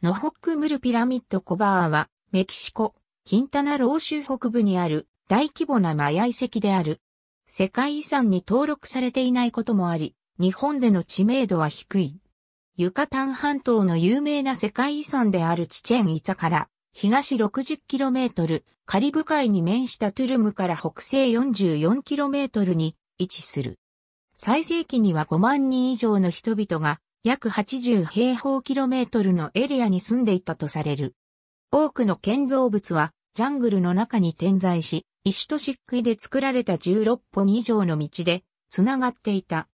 ノホックムルピラミッドコバーは、メキシコ、キンタナロー州北部にある大規模なマヤ遺跡である。世界遺産に登録されていないこともあり、日本での知名度は低い。ユカタン半島の有名な世界遺産であるチチェンイツァから、東 60km、カリブ海に面したトゥルムから北西 44km に位置する。最盛期には5万人以上の人々が約80平方キロメートルのエリアに住んでいたとされる。多くの建造物はジャングルの中に点在し、石と漆喰で作られた16本以上の道で繋がっていた。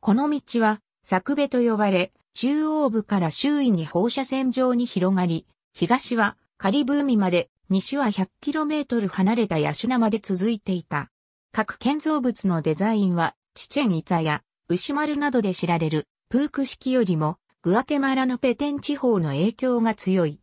この道は作部と呼ばれ、中央部から周囲に放射線状に広がり、東はカリブ海まで、西は1 0 0トル離れたヤシュナまで続いていた。各建造物のデザインは、チチェンイツァや、マルなどで知られるプーク式よりもグアテマラのペテン地方の影響が強い。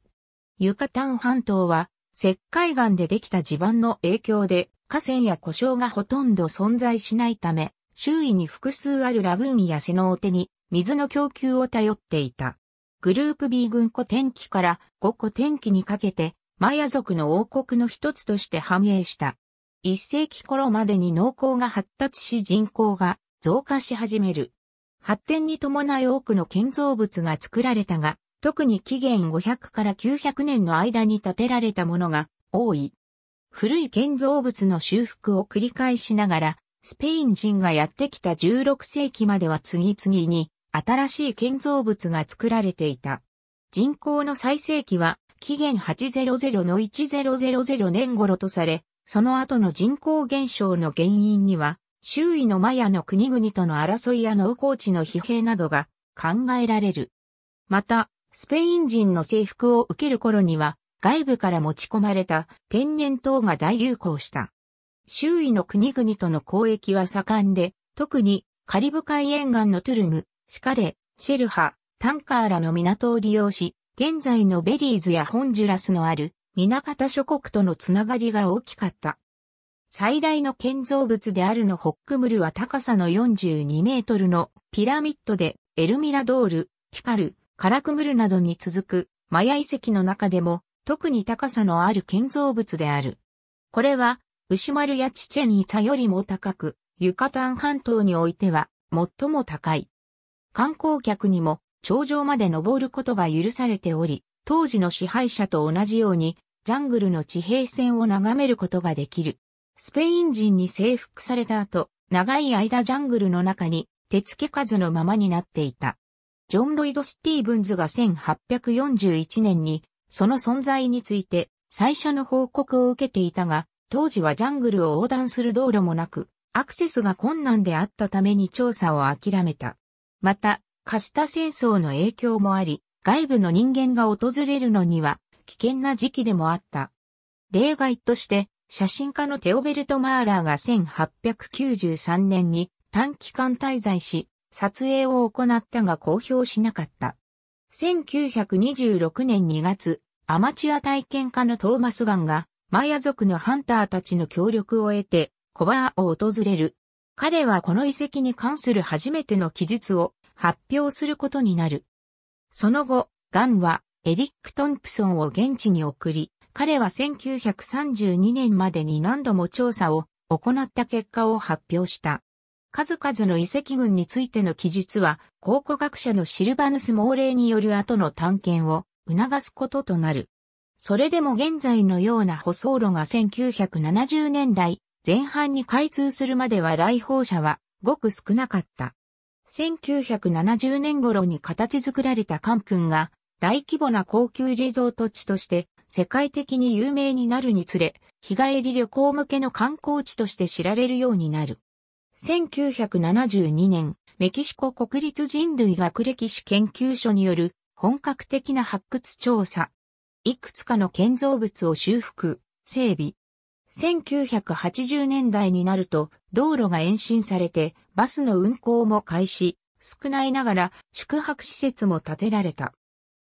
ユカタン半島は石灰岩でできた地盤の影響で河川や故障がほとんど存在しないため、周囲に複数あるラグーンやセノーテに水の供給を頼っていた。グループ B 群古天気から5古天気にかけて、マヤ族の王国の一つとして繁栄した。一世紀頃までに農耕が発達し人口が増加し始める。発展に伴い多くの建造物が作られたが、特に紀元500から900年の間に建てられたものが多い。古い建造物の修復を繰り返しながら、スペイン人がやってきた16世紀までは次々に新しい建造物が作られていた。人口の最盛期は紀元800の1000年頃とされ、その後の人口減少の原因には周囲のマヤの国々との争いや農耕地の疲弊などが考えられる。また、スペイン人の征服を受ける頃には、外部から持ち込まれた天然痘が大流行した。周囲の国々との交易は盛んで、特にカリブ海沿岸のトゥルム、シカレ、シェルハ、タンカーラの港を利用し、現在のベリーズやホンジュラスのある、港諸国とのつながりが大きかった。最大の建造物であるのホックムルは高さの42メートルのピラミッドでエルミラドール、ティカル、カラクムルなどに続くマヤ遺跡の中でも特に高さのある建造物である。これはウシュマルやチチェニーツァよりも高く、ユカタン半島においては最も高い。観光客にも頂上まで登ることが許されており、当時の支配者と同じようにジャングルの地平線を眺めることができる。スペイン人に征服された後、長い間ジャングルの中に手付け数のままになっていた。ジョン・ロイド・スティーブンズが1841年にその存在について最初の報告を受けていたが、当時はジャングルを横断する道路もなく、アクセスが困難であったために調査を諦めた。また、カスタ戦争の影響もあり、外部の人間が訪れるのには危険な時期でもあった。例外として、写真家のテオベルト・マーラーが1893年に短期間滞在し、撮影を行ったが公表しなかった。1926年2月、アマチュア体験家のトーマス・ガンが、マヤ族のハンターたちの協力を得て、コバーを訪れる。彼はこの遺跡に関する初めての記述を発表することになる。その後、ガンはエリック・トンプソンを現地に送り、彼は1932年までに何度も調査を行った結果を発表した。数々の遺跡群についての記述は、考古学者のシルバヌス・モーレイによる後の探検を促すこととなる。それでも現在のような舗装路が1970年代前半に開通するまでは来訪者はごく少なかった。1970年頃に形作られたカン君が大規模な高級リゾート地として世界的に有名になるにつれ、日帰り旅行向けの観光地として知られるようになる。1972年、メキシコ国立人類学歴史研究所による本格的な発掘調査。いくつかの建造物を修復、整備。1980年代になると道路が延伸されてバスの運行も開始、少ないながら宿泊施設も建てられた。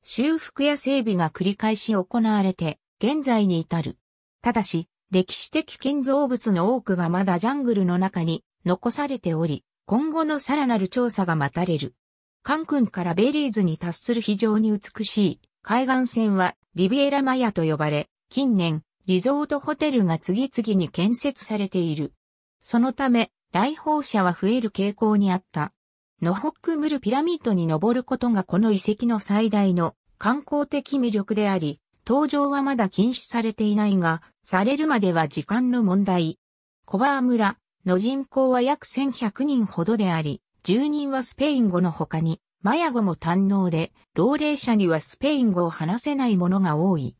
修復や整備が繰り返し行われて、現在に至る。ただし、歴史的建造物の多くがまだジャングルの中に残されており、今後のさらなる調査が待たれる。カンクンからベリーズに達する非常に美しい海岸線はリビエラマヤと呼ばれ、近年リゾートホテルが次々に建設されている。そのため来訪者は増える傾向にあった。ノホックムルピラミッドに登ることがこの遺跡の最大の観光的魅力であり、登場はまだ禁止されていないが、されるまでは時間の問題。コバー村の人口は約1100人ほどであり、住人はスペイン語の他に、マヤ語も堪能で、老齢者にはスペイン語を話せないものが多い。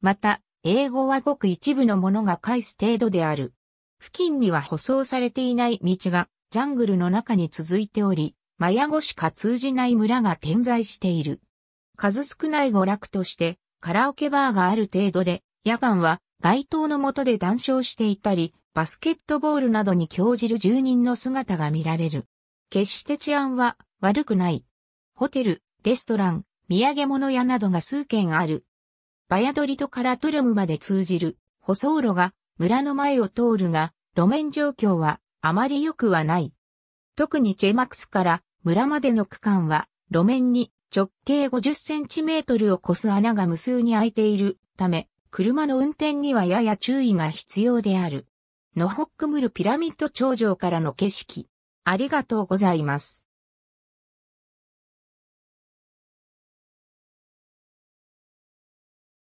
また、英語はごく一部のものが返す程度である。付近には舗装されていない道が、ジャングルの中に続いており、マヤ語しか通じない村が点在している。数少ない娯楽として、カラオケバーがある程度で、夜間は街灯の下で談笑していたり、バスケットボールなどに興じる住人の姿が見られる。決して治安は悪くない。ホテル、レストラン、土産物屋などが数軒ある。バヤドリとからトゥルムまで通じる舗装路が村の前を通るが、路面状況はあまり良くはない。特にチェマクスから村までの区間は路面に直径50センチメートルを超す穴が無数に開いているため、車の運転にはやや注意が必要である。ノホックムルピラミッド頂上からの景色。ありがとうございます。